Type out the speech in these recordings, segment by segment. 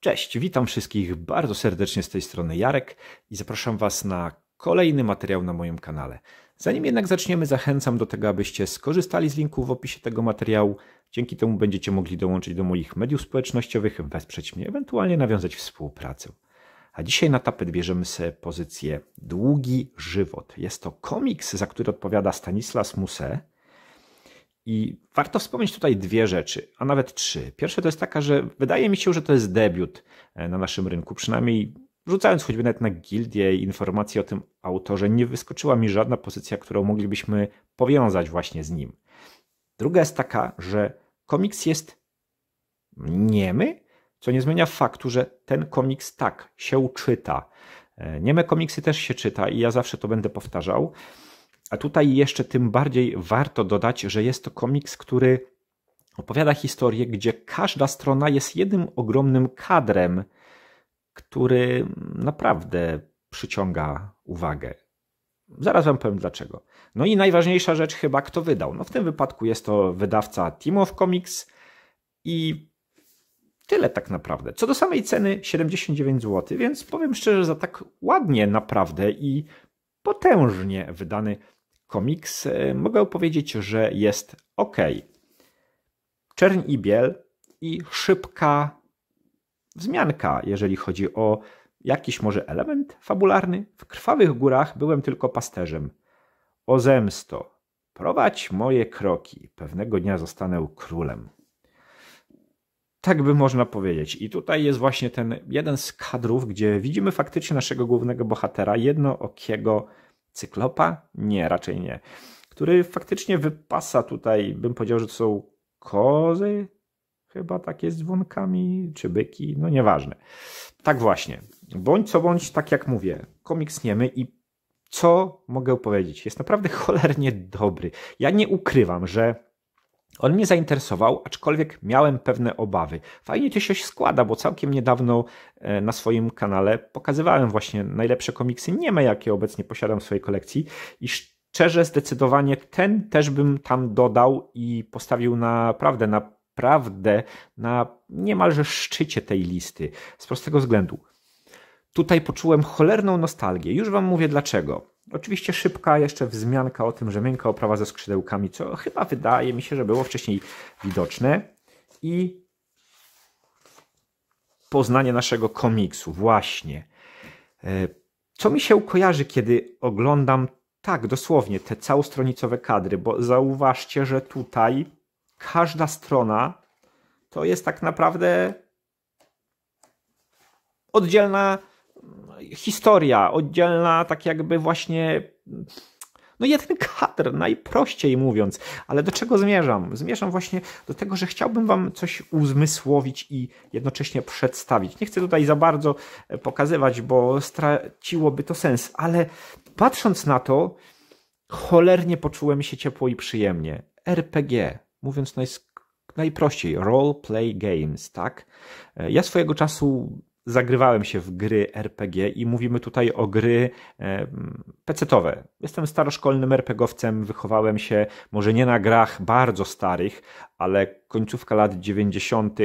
Cześć, witam wszystkich bardzo serdecznie z tej strony Jarek i zapraszam Was na kolejny materiał na moim kanale. Zanim jednak zaczniemy, zachęcam do tego, abyście skorzystali z linku w opisie tego materiału. Dzięki temu będziecie mogli dołączyć do moich mediów społecznościowych, wesprzeć mnie, ewentualnie nawiązać współpracę. A dzisiaj na tapet bierzemy sobie pozycję Długi żywot. Jest to komiks, za który odpowiada Stanislas Muse. I warto wspomnieć tutaj dwie rzeczy, a nawet trzy. Pierwsze to jest taka, że wydaje mi się, że to jest debiut e, na naszym rynku. Przynajmniej rzucając choćby nawet na gildię informacje o tym autorze, nie wyskoczyła mi żadna pozycja, którą moglibyśmy powiązać właśnie z nim. Druga jest taka, że komiks jest niemy, co nie zmienia faktu, że ten komiks tak się czyta. E, nieme komiksy też się czyta i ja zawsze to będę powtarzał. A tutaj jeszcze tym bardziej warto dodać, że jest to komiks, który opowiada historię, gdzie każda strona jest jednym ogromnym kadrem, który naprawdę przyciąga uwagę. Zaraz wam powiem dlaczego. No i najważniejsza rzecz chyba, kto wydał. No w tym wypadku jest to wydawca Team of Comics i Tyle tak naprawdę. Co do samej ceny 79 zł, więc powiem szczerze, za tak ładnie naprawdę i potężnie wydany komiks e, mogę powiedzieć, że jest ok. Czerń i biel i szybka wzmianka, jeżeli chodzi o jakiś może element fabularny. W krwawych górach byłem tylko pasterzem. O zemsto. Prowadź moje kroki. Pewnego dnia zostanę królem. Tak by można powiedzieć. I tutaj jest właśnie ten jeden z kadrów, gdzie widzimy faktycznie naszego głównego bohatera, jednookiego cyklopa? Nie, raczej nie. Który faktycznie wypasa tutaj, bym powiedział, że to są kozy, chyba takie z dzwonkami, czy byki, no nieważne. Tak właśnie. Bądź co bądź, tak jak mówię, komiks niemy i co mogę powiedzieć? Jest naprawdę cholernie dobry. Ja nie ukrywam, że on mnie zainteresował, aczkolwiek miałem pewne obawy. Fajnie to się składa, bo całkiem niedawno e, na swoim kanale pokazywałem właśnie najlepsze komiksy Nie ma jakie obecnie posiadam w swojej kolekcji i szczerze zdecydowanie ten też bym tam dodał i postawił naprawdę, naprawdę na niemalże szczycie tej listy. Z prostego względu. Tutaj poczułem cholerną nostalgię. Już wam mówię dlaczego. Oczywiście szybka jeszcze wzmianka o tym, że miękka oprawa ze skrzydełkami, co chyba wydaje mi się, że było wcześniej widoczne. I poznanie naszego komiksu, właśnie. E, co mi się kojarzy, kiedy oglądam tak dosłownie te całostronicowe kadry, bo zauważcie, że tutaj każda strona to jest tak naprawdę oddzielna historia oddzielna, tak jakby właśnie. No jeden kadr, najprościej mówiąc. Ale do czego zmierzam? Zmierzam właśnie do tego, że chciałbym Wam coś uzmysłowić i jednocześnie przedstawić. Nie chcę tutaj za bardzo e, pokazywać, bo straciłoby to sens, ale patrząc na to, cholernie poczułem się ciepło i przyjemnie. RPG, mówiąc najprościej, role play games, tak? E, ja swojego czasu zagrywałem się w gry RPG i mówimy tutaj o gry pecetowe. Jestem staroszkolnym RPGowcem, wychowałem się może nie na grach bardzo starych, ale końcówka lat 90.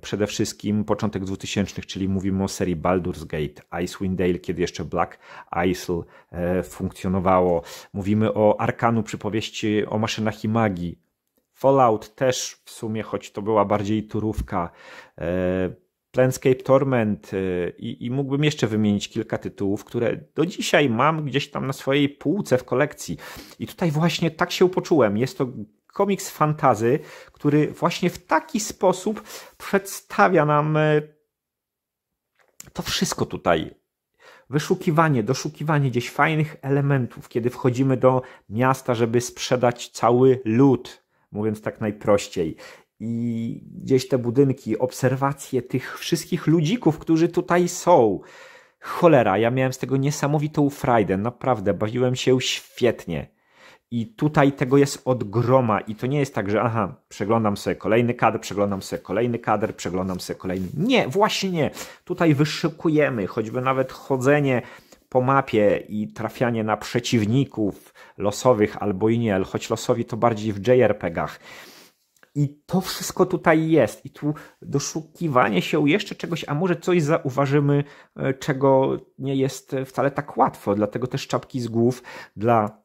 przede wszystkim początek 2000, czyli mówimy o serii Baldur's Gate, Icewind Dale, kiedy jeszcze Black Isle e, funkcjonowało. Mówimy o Arkanu przypowieści o maszynach i magii. Fallout też w sumie, choć to była bardziej turówka. E, Planescape Torment y, i, i mógłbym jeszcze wymienić kilka tytułów, które do dzisiaj mam gdzieś tam na swojej półce w kolekcji. I tutaj właśnie tak się poczułem. Jest to komiks fantazy, który właśnie w taki sposób przedstawia nam y, to wszystko tutaj. Wyszukiwanie, doszukiwanie gdzieś fajnych elementów, kiedy wchodzimy do miasta, żeby sprzedać cały lód, mówiąc tak najprościej i gdzieś te budynki, obserwacje tych wszystkich ludzików, którzy tutaj są. Cholera, ja miałem z tego niesamowitą frajdę, naprawdę, bawiłem się świetnie. I tutaj tego jest od groma i to nie jest tak, że aha, przeglądam sobie kolejny kadr, przeglądam sobie kolejny kadr, przeglądam sobie kolejny. Nie, właśnie nie. Tutaj wyszykujemy choćby nawet chodzenie po mapie i trafianie na przeciwników losowych albo i nie, choć losowi to bardziej w JRPGach. ach i to wszystko tutaj jest. I tu doszukiwanie się jeszcze czegoś, a może coś zauważymy, e, czego nie jest e, wcale tak łatwo. Dlatego też czapki z głów dla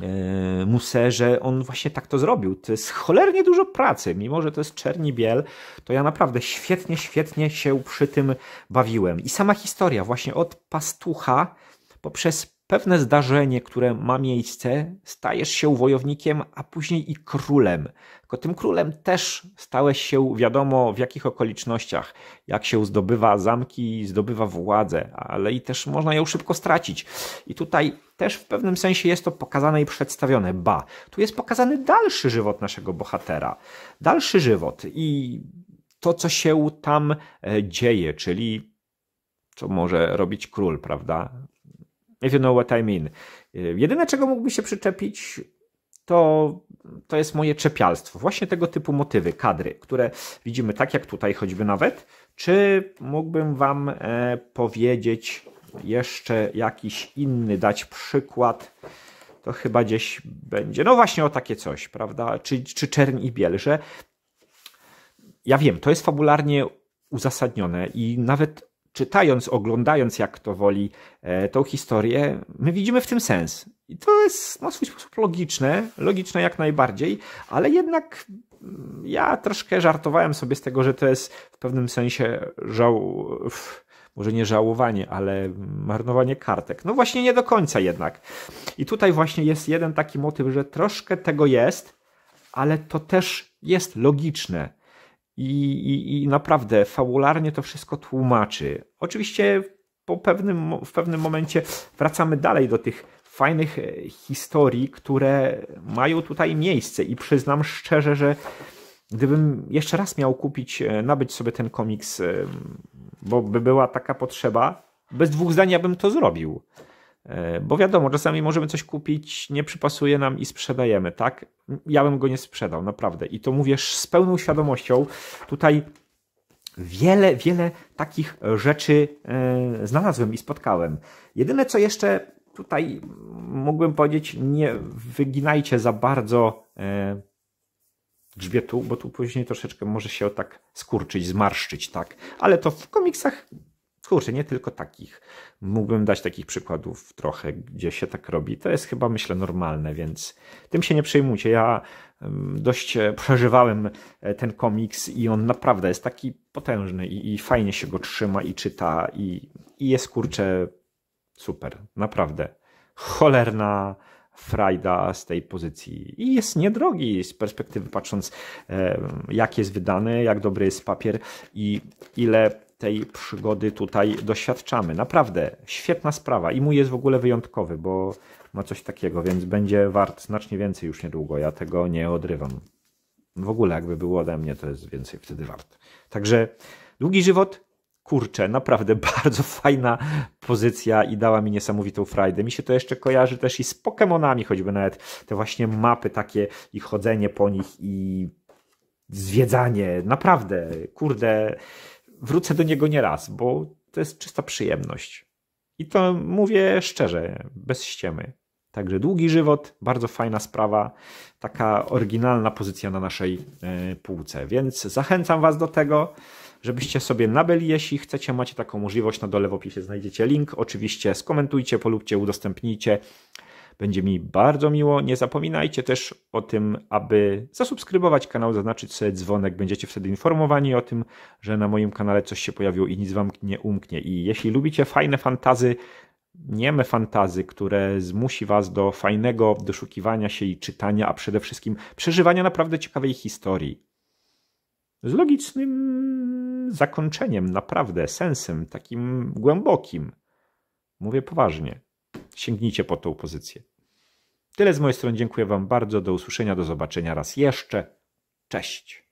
e, muserze że on właśnie tak to zrobił. To jest cholernie dużo pracy, mimo że to jest czerni biel, to ja naprawdę świetnie, świetnie się przy tym bawiłem. I sama historia właśnie od pastucha poprzez pewne zdarzenie, które ma miejsce, stajesz się wojownikiem, a później i królem. Tylko tym królem też stałeś się wiadomo w jakich okolicznościach, jak się zdobywa zamki, zdobywa władzę, ale i też można ją szybko stracić. I tutaj też w pewnym sensie jest to pokazane i przedstawione. Ba, tu jest pokazany dalszy żywot naszego bohatera. Dalszy żywot i to, co się tam e, dzieje, czyli co może robić król, prawda? If you know what I mean. Y, jedyne, czego mógłbym się przyczepić, to, to jest moje czepialstwo. Właśnie tego typu motywy, kadry, które widzimy tak jak tutaj choćby nawet. Czy mógłbym Wam e, powiedzieć jeszcze jakiś inny, dać przykład? To chyba gdzieś będzie. No właśnie o takie coś, prawda? Czy, czy czerń i biel, że ja wiem, to jest fabularnie uzasadnione i nawet czytając, oglądając, jak to woli, e, tą historię, my widzimy w tym sens. I to jest na no, swój sposób logiczne, logiczne jak najbardziej, ale jednak mm, ja troszkę żartowałem sobie z tego, że to jest w pewnym sensie żał... Może nie żałowanie, ale marnowanie kartek. No właśnie nie do końca jednak. I tutaj właśnie jest jeden taki motyw, że troszkę tego jest, ale to też jest logiczne i, i, i naprawdę fabularnie to wszystko tłumaczy. Oczywiście po pewnym, w pewnym momencie wracamy dalej do tych fajnych e, historii, które mają tutaj miejsce i przyznam szczerze, że gdybym jeszcze raz miał kupić, e, nabyć sobie ten komiks, e, bo by była taka potrzeba, bez dwóch zdań ja bym to zrobił. E, bo wiadomo, czasami możemy coś kupić, nie przypasuje nam i sprzedajemy, tak? Ja bym go nie sprzedał, naprawdę. I to mówię z pełną świadomością. Tutaj wiele, wiele takich rzeczy e, znalazłem i spotkałem. Jedyne, co jeszcze tutaj mógłbym powiedzieć, nie wyginajcie za bardzo e, grzbietu, bo tu później troszeczkę może się tak skurczyć, zmarszczyć, tak? Ale to w komiksach kurczę, nie tylko takich. Mógłbym dać takich przykładów trochę, gdzie się tak robi. To jest chyba, myślę, normalne, więc tym się nie przejmujcie. Ja dość e, przeżywałem e, ten komiks i on naprawdę jest taki potężny i, i fajnie się go trzyma i czyta i, i jest, kurczę, super. Naprawdę. Cholerna frajda z tej pozycji. I jest niedrogi z perspektywy patrząc, jak jest wydany, jak dobry jest papier i ile tej przygody tutaj doświadczamy. Naprawdę świetna sprawa i mój jest w ogóle wyjątkowy, bo ma coś takiego, więc będzie wart znacznie więcej już niedługo. Ja tego nie odrywam. W ogóle jakby było ode mnie, to jest więcej wtedy wart. Także długi żywot, kurczę, naprawdę bardzo fajna pozycja i dała mi niesamowitą frajdę. Mi się to jeszcze kojarzy też i z Pokémonami, choćby nawet te właśnie mapy takie i chodzenie po nich i zwiedzanie. Naprawdę, kurde, wrócę do niego nieraz, bo to jest czysta przyjemność. I to mówię szczerze, bez ściemy. Także długi żywot, bardzo fajna sprawa, taka oryginalna pozycja na naszej e, półce. Więc zachęcam Was do tego, żebyście sobie nabyli, jeśli chcecie, macie taką możliwość. Na dole w opisie znajdziecie link. Oczywiście skomentujcie, polubcie, udostępnijcie. Będzie mi bardzo miło. Nie zapominajcie też o tym, aby zasubskrybować kanał, zaznaczyć sobie dzwonek. Będziecie wtedy informowani o tym, że na moim kanale coś się pojawiło i nic wam nie umknie. I jeśli lubicie fajne fantazy, nieme fantazy, które zmusi Was do fajnego doszukiwania się i czytania, a przede wszystkim przeżywania naprawdę ciekawej historii. Z logicznym zakończeniem, naprawdę sensem, takim głębokim. Mówię poważnie sięgnijcie po tą pozycję. Tyle z mojej strony. Dziękuję Wam bardzo. Do usłyszenia, do zobaczenia raz jeszcze. Cześć.